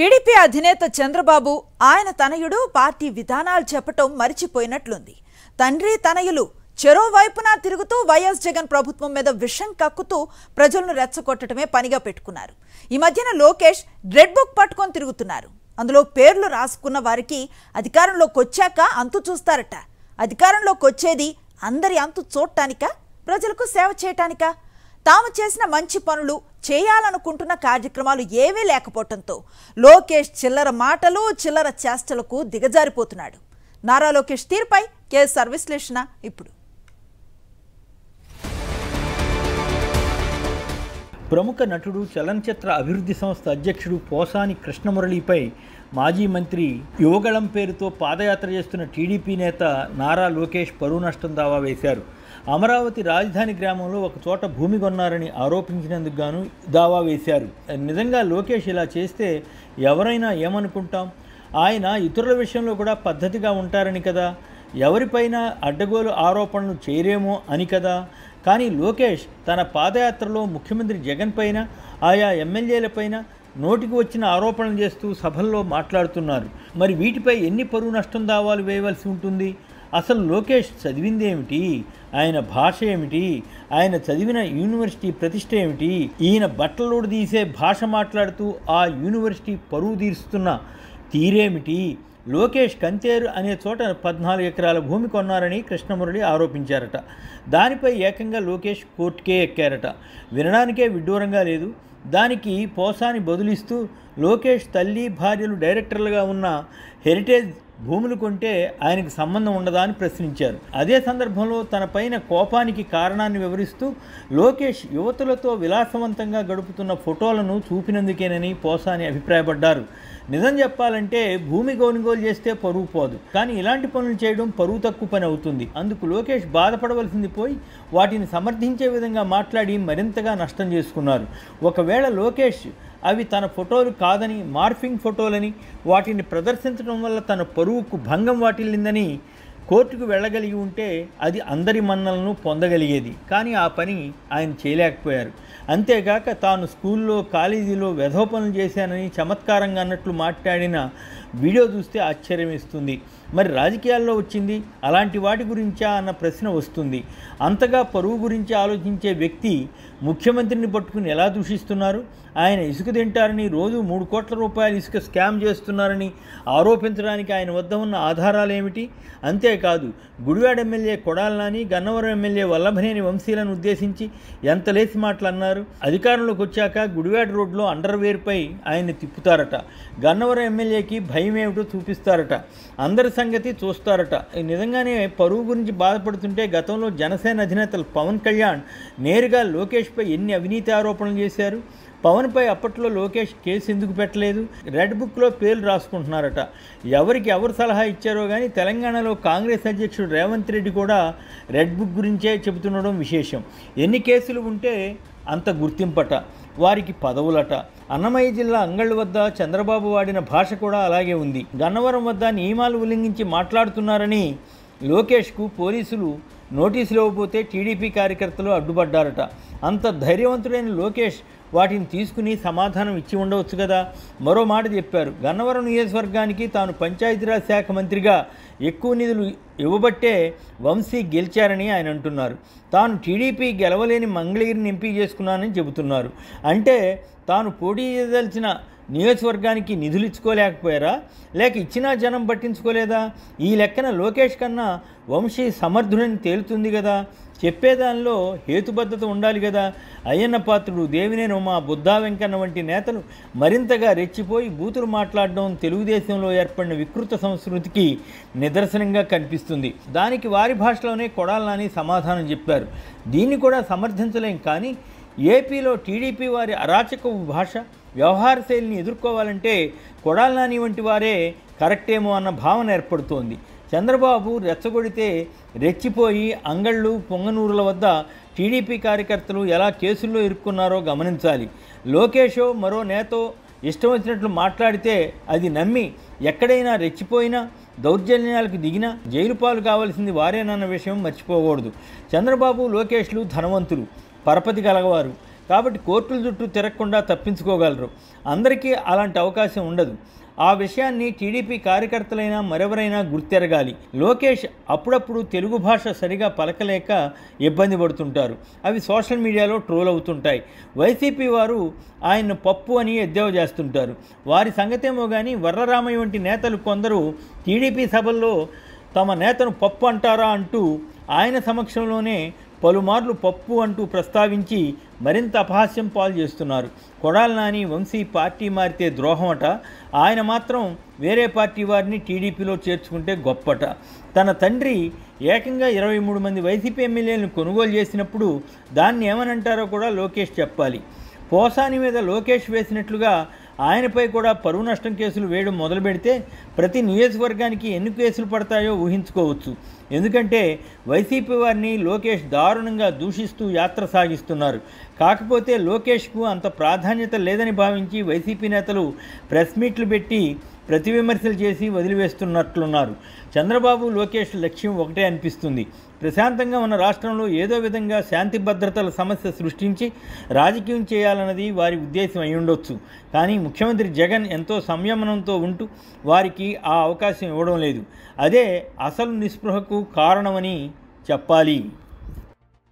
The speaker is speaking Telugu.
టీడీపీ అధినేత చంద్రబాబు ఆయన తనయుడు పార్టీ విధానాలు చెప్పటం మరిచిపోయినట్లుంది తండ్రి తనయులు చెరో వైపున తిరుగుతూ వైఎస్ జగన్ ప్రభుత్వం మీద విషం కక్కుతూ ప్రజలను రెచ్చగొట్టడమే పనిగా పెట్టుకున్నారు ఈ మధ్యన లోకేష్ రెడ్ బుక్ పట్టుకొని తిరుగుతున్నారు అందులో పేర్లు రాసుకున్న వారికి అధికారంలోకి వచ్చాక అంతు చూస్తారట అధికారంలోకి వచ్చేది అందరి అంతు చూడటానిక ప్రజలకు సేవ చేయటానికా తాము చేసిన మంచి పనులు చేయాలనుకుంటున్న కార్యక్రమాలు ఏవీ లేకపోవటంతో లోకేష్ చిల్లర మాటలు చిల్లర చేష్టలకు దిగజారిపోతున్నాడు నారా లోకేష్ తీరుపై కేసర్ విశ్లేషణ ఇప్పుడు ప్రముఖ నటుడు చలనచిత్ర అభివృద్ధి సంస్థ అధ్యక్షుడు పోసాని కృష్ణమురళిపై మాజీ మంత్రి యువగళం పేరుతో పాదయాత్ర చేస్తున్న టీడీపీ నేత నారా లోకేష్ పరువు నష్టం దావా వేశారు అమరావతి రాజధాని గ్రామంలో ఒక చోట భూమి కొన్నారని ఆరోపించినందుకు గాను దావా వేశారు నిజంగా లోకేష్ ఇలా చేస్తే ఎవరైనా ఏమనుకుంటాం ఆయన ఇతరుల విషయంలో కూడా పద్ధతిగా ఉంటారని కదా ఎవరిపైన అడ్డగోలు ఆరోపణలు చేయరేమో అని కదా కానీ లోకేష్ తన పాదయాత్రలో ముఖ్యమంత్రి జగన్ పైన ఆయా ఎమ్మెల్యేలపైన నోటికి వచ్చిన ఆరోపణలు చేస్తూ సభల్లో మాట్లాడుతున్నారు మరి వీటిపై ఎన్ని పరువు నష్టం దావాలు వేయవలసి ఉంటుంది అసలు లోకేష్ చదివింది ఏమిటి ఆయన భాష ఏమిటి ఆయన చదివిన యూనివర్సిటీ ప్రతిష్ట ఏమిటి ఈయన బట్టలోడు తీసే భాష మాట్లాడుతూ ఆ యూనివర్సిటీ పరువు తీరుస్తున్న తీరేమిటి లోకేష్ కంతేరు అనే చోట పద్నాలుగు ఎకరాల భూమి కొన్నారని కృష్ణమురళి ఆరోపించారట దానిపై ఏకంగా లోకేష్ కోర్టుకే ఎక్కారట వినడానికే విడ్డూరంగా లేదు దానికి పోసాని బదులిస్తూ లోకేష్ తల్లి భార్యలు డైరెక్టర్లుగా ఉన్న హెరిటేజ్ భూములు కొంటే ఆయనకు సంబంధం ఉండదా అని ప్రశ్నించారు అదే సందర్భంలో తన పైన కోపానికి కారణాన్ని వివరిస్తూ లోకేష్ యువతులతో విలాసవంతంగా గడుపుతున్న ఫోటోలను చూపినందుకేనని పోసాని అభిప్రాయపడ్డారు నిజం చెప్పాలంటే భూమి కొనుగోలు చేస్తే పరువు పోదు కానీ ఇలాంటి పనులు చేయడం పరువు తక్కువ పని అవుతుంది అందుకు లోకేష్ బాధపడవలసింది పోయి వాటిని సమర్థించే విధంగా మాట్లాడి మరింతగా నష్టం చేసుకున్నారు ఒకవేళ లోకేష్ అవి తన ఫోటోలు కాదని మార్ఫింగ్ ఫోటోలని వాటిని ప్రదర్శించడం వల్ల తన పరువుకు భంగం వాటిల్లిందని కోర్టుకు వెళ్ళగలిగి ఉంటే అది అందరి మన్నలను పొందగలిగేది కానీ ఆ పని ఆయన చేయలేకపోయారు అంతేగాక తాను స్కూల్లో కాలేజీలో వ్యధోపనలు చేశానని చమత్కారంగా అన్నట్లు మాట్లాడిన వీడియో చూస్తే ఆశ్చర్యం ఇస్తుంది మరి రాజకీయాల్లో వచ్చింది అలాంటి వాటి గురించా అన్న ప్రశ్న వస్తుంది అంతగా పరువు గురించి ఆలోచించే వ్యక్తి ముఖ్యమంత్రిని పట్టుకుని ఎలా దూషిస్తున్నారు ఆయన ఇసుక తింటారని రోజు మూడు కోట్ల రూపాయలు ఇసుక స్కామ్ చేస్తున్నారని ఆరోపించడానికి ఆయన వద్ద ఉన్న ఆధారాలు ఏమిటి అంతేకాదు గుడివాడ ఎమ్మెల్యే కొడాలని గన్నవరం ఎమ్మెల్యే వల్లభనేని వంశీలను ఉద్దేశించి ఎంత లేసి మాటలు అన్నారు అధికారంలోకి వచ్చాక గుడివాడ రోడ్లో అండర్వేర్పై ఆయన తిప్పుతారట గన్నవరం ఎమ్మెల్యేకి భయ భయం ఏమిటో చూపిస్తారట అందరి సంగతి చూస్తారట నిజంగానే పరువు గురించి బాధపడుతుంటే గతంలో జనసేన అధినేతలు పవన్ కళ్యాణ్ నేరుగా లోకేష్పై ఎన్ని అవినీతి ఆరోపణలు చేశారు పవన్పై అప్పట్లో లోకేష్ కేసు ఎందుకు పెట్టలేదు రెడ్ బుక్లో పేర్లు రాసుకుంటున్నారట ఎవరికి ఎవరు సలహా ఇచ్చారో కానీ తెలంగాణలో కాంగ్రెస్ అధ్యక్షుడు రేవంత్ రెడ్డి కూడా రెడ్ బుక్ గురించే చెబుతుండడం విశేషం ఎన్ని కేసులు ఉంటే అంత గుర్తింపట వారికి పదవులట అన్నమయ్య జిల్లా అంగళ్ళు వద్ద చంద్రబాబు వాడిన భాష కూడా అలాగే ఉంది గన్నవరం వద్ద నియమాలు ఉల్లంఘించి మాట్లాడుతున్నారని లోకేష్కు పోలీసులు నోటీసులు ఇవ్వబోతే టీడీపీ కార్యకర్తలు అడ్డుపడ్డారట అంత ధైర్యవంతుడైన లోకేష్ వాటిని తీసుకుని సమాధానం ఇచ్చి ఉండవచ్చు కదా మరో మాట చెప్పారు గన్నవరం నియోజకవర్గానికి తాను పంచాయతీరాజ్ శాఖ మంత్రిగా ఎక్కువ నిధులు ఇవ్వబట్టే వంశీ గెలిచారని ఆయన అంటున్నారు తాను టీడీపీ గెలవలేని మంగళగిరిని ఎంపీ చేసుకున్నానని చెబుతున్నారు అంటే తాను పోటీ చేయదలిచిన నియోజకవర్గానికి నిధులు ఇచ్చుకోలేకపోయారా లేక ఇచ్చినా జనం పట్టించుకోలేదా ఈ లెక్కన లోకేష్ కన్నా వంశీ సమర్థుడని తేలుతుంది కదా చెప్పేదానిలో హేతుబద్ధత ఉండాలి కదా అయ్యన్న పాత్రుడు దేవినేని ఉమా బుద్ధా వెంకన్న వంటి నేతలు మరింతగా రెచ్చిపోయి బూతులు మాట్లాడడం తెలుగుదేశంలో ఏర్పడిన వికృత సంస్కృతికి నిదర్శనంగా కనిపిస్తుంది దానికి వారి భాషలోనే కొడాలని సమాధానం చెప్పారు దీన్ని కూడా సమర్థించలేం కానీ ఏపీలో టీడీపీ వారి అరాచక భాష వ్యవహార శైలిని ఎదుర్కోవాలంటే కొడాల నాని వంటి వారే కరెక్టేమో అన్న భావన ఏర్పడుతోంది చంద్రబాబు రెచ్చగొడితే రెచ్చిపోయి అంగళ్ళు పొంగనూరుల వద్ద టీడీపీ కార్యకర్తలు ఎలా కేసుల్లో ఇరుక్కున్నారో గమనించాలి లోకేషో మరో నేతో ఇష్టం వచ్చినట్లు మాట్లాడితే అది నమ్మి ఎక్కడైనా రెచ్చిపోయినా దౌర్జన్యాలకు దిగినా జైలు పాలు కావాల్సింది వారేనన్న విషయం మర్చిపోకూడదు చంద్రబాబు లోకేష్లు ధనవంతులు పరపతి కలగవారు కాబట్టి కోర్టుల చుట్టూ తిరగకుండా తప్పించుకోగలరు అందరికీ అలాంటి అవకాశం ఉండదు ఆ విషయాన్ని టీడీపీ కార్యకర్తలైనా మరెవరైనా గుర్తెరగాలి లోకేష్ అప్పుడప్పుడు తెలుగు భాష సరిగా పలకలేక ఇబ్బంది పడుతుంటారు అవి సోషల్ మీడియాలో ట్రోల్ అవుతుంటాయి వైసీపీ వారు ఆయన పప్పు అని ఎద్దేవ చేస్తుంటారు వారి సంగతేమో కానీ వర్రరామయ్య వంటి నేతలు కొందరు టీడీపీ సభల్లో తమ నేతను పప్పు అంటారా అంటూ ఆయన సమక్షంలోనే పలుమార్లు పప్పు అంటూ ప్రస్తావించి మరింత అపహాస్యం పాలు చేస్తున్నారు కొడాల నాని వంశీ పార్టీ మారితే ద్రోహమట ఆయన మాత్రం వేరే పార్టీ వారిని టీడీపీలో చేర్చుకుంటే గొప్పట తన తండ్రి ఏకంగా ఇరవై మూడు మంది వైసీపీ ఎమ్మెల్యేలను కొనుగోలు చేసినప్పుడు దాన్ని ఏమనంటారో కూడా లోకేష్ చెప్పాలి పోసాని మీద లోకేష్ వేసినట్లుగా ఆయనపై కూడా పరువు నష్టం కేసులు వేయడం మొదలు పెడితే ప్రతి నియోజకవర్గానికి ఎన్ని కేసులు పడతాయో ఊహించుకోవచ్చు ఎందుకంటే వైసీపీ వారిని లోకేష్ దారుణంగా దూషిస్తూ యాత్ర సాగిస్తున్నారు కాకపోతే లోకేష్కు అంత ప్రాధాన్యత లేదని భావించి వైసీపీ నేతలు ప్రెస్ మీట్లు పెట్టి ప్రతి విమర్శలు చేసి వదిలివేస్తున్నట్లున్నారు చంద్రబాబు లోకేష్ లక్ష్యం ఒకటే అనిపిస్తుంది ప్రశాంతంగా ఉన్న రాష్ట్రంలో ఏదో విధంగా శాంతి భద్రతల సమస్య సృష్టించి రాజకీయం చేయాలన్నది వారి ఉద్దేశం అయి ఉండొచ్చు కానీ ముఖ్యమంత్రి జగన్ ఎంతో సంయమనంతో ఉంటూ వారికి ఆ అవకాశం ఇవ్వడం లేదు అదే అసలు నిస్పృహకు కారణమని చెప్పాలి